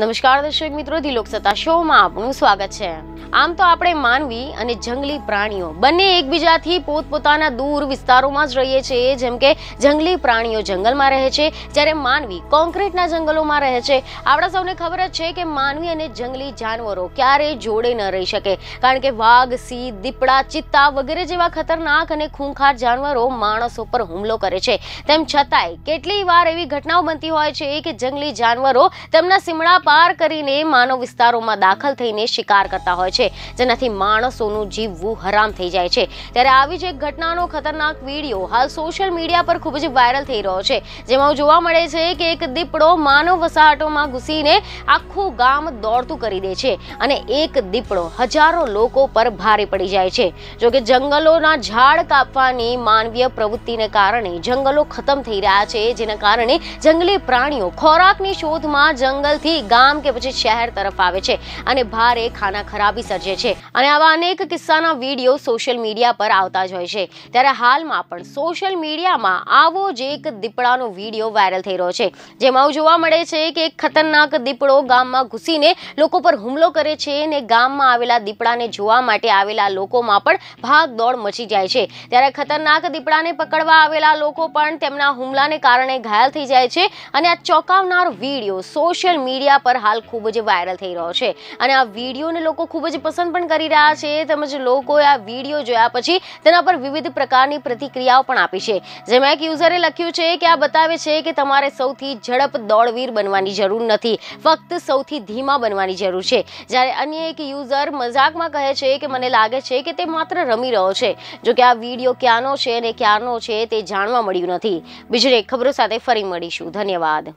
નમસ્કાર દર્શક મિત્રો ધી લોકસત્તા શોમાં આપનું સ્વાગત છે આમ તો આપણે માનવી અને જંગલી પ્રાણીઓ બંને એકબીજાથી પોતપોતાના દૂર વિસ્તારોમાં જ રહીએ છીએ જેમ કે જંગલી પ્રાણીઓ જંગલમાં રહે છે જ્યારે માનવી કોન્ક્રીટના જંગલોમાં રહે છે આપણા સૌને ખબર જ છે કે માનવી અને જંગલી જાનવરો ક્યારેય જોડે ન રહી શકે કારણ કે વાઘ સિંહ દીપડા ચિત્તા વગેરે જેવા ખતરનાક અને ખૂંખાર જાનવરો માણસો પર હુમલો કરે છે તેમ છતાંય કેટલી વાર એવી ઘટનાઓ બનતી હોય છે કે જંગલી જાનવરો તેમના સીમડા પાર કરીને માનવ વિસ્તારોમાં દાખલ થઈને શિકાર કરતા હોય છે જેનાથી માણસોનું જીવવું હરામ થઈ જાય છે ત્યારે આવી જ એક ઘટનાનો ખતરનાક વિડીયો હાલ સોશિયલ મીડિયા પર ખૂબ જ વાયરલ થઈ રહ્યો છે જેમાં જોવા મળે છે કે એક દીપડો માનવ વસાહટોમાં ઘૂસીને આખું ગામ દોડતું કરી દે છે અને એક દીપડો હજારો લોકો પર ભારે પડી જાય છે જોકે જંગલોના ઝાડ કાપવાની માનવીય પ્રવૃત્તિને કારણે જંગલો ખતમ થઈ રહ્યા છે જેના કારણે જંગલી પ્રાણીઓ ખોરાકની શોધમાં જંગલથી ગામ કે પછી શહેર તરફ આવે છે અને ભારે ખાના ખરાબી સર્જે છે અને આવા અનેક કિસ્સાના વિડીયો સોશિયલ મીડિયા પર આવતા જ હોય છે ત્યારે હાલમાં પણ સોશિયલ મીડિયામાં આવો જ એક દીપડાનો વિડીયો વાયરલ થઈ રહ્યો છે જેમાં આવું જોવા મળે છે કે એક ખતરનાક દીપડો ગામમાં ઘૂસીને લોકો પર હુમલો કરે છે અને ગામમાં આવેલા દીપડાને જોવા માટે આવેલા લોકોમાં પણ ભાગદોડ મચી જાય છે ત્યારે ખતરનાક દીપડાને પકડવા આવેલા લોકો પણ તેમના હુમલાને કારણે ઘાયલ થઈ જાય છે અને આ ચોંકાવનાર વિડીયો સોશિયલ મીડિયા પર હાલ ખૂબ જ વાયરલ થઈ રહ્યો છે અને આ વિડીયોને લોકો ખૂબ જ પસંદ પણ કરી રહ્યા છે તેમજ લોકોએ આ વિડીયો જોયા પછી તેના પર વિવિધ પ્રકારની પ્રતિક્રિયાઓ પણ આપી છે જેમાં એક યુઝરે લખ્યું છે કે આ બતાવે છે કે તમારે સૌથી ઝડપ દોડવીર બનવાની જરૂર નથી ફક્ત સૌથી ધીમા બનવાની જરૂર છે જ્યારે અન્ય એક યુઝર મજાકમાં કહે છે કે મને લાગે છે કે તે માત્ર રમી રહ્યો છે જો કે આ વિડીયો ક્યાંનો છે અને ક્યાંનો છે તે જાણવા મળ્યું નથી બીજી એક ખબરો સાથે ફરી મળીશું ધન્યવાદ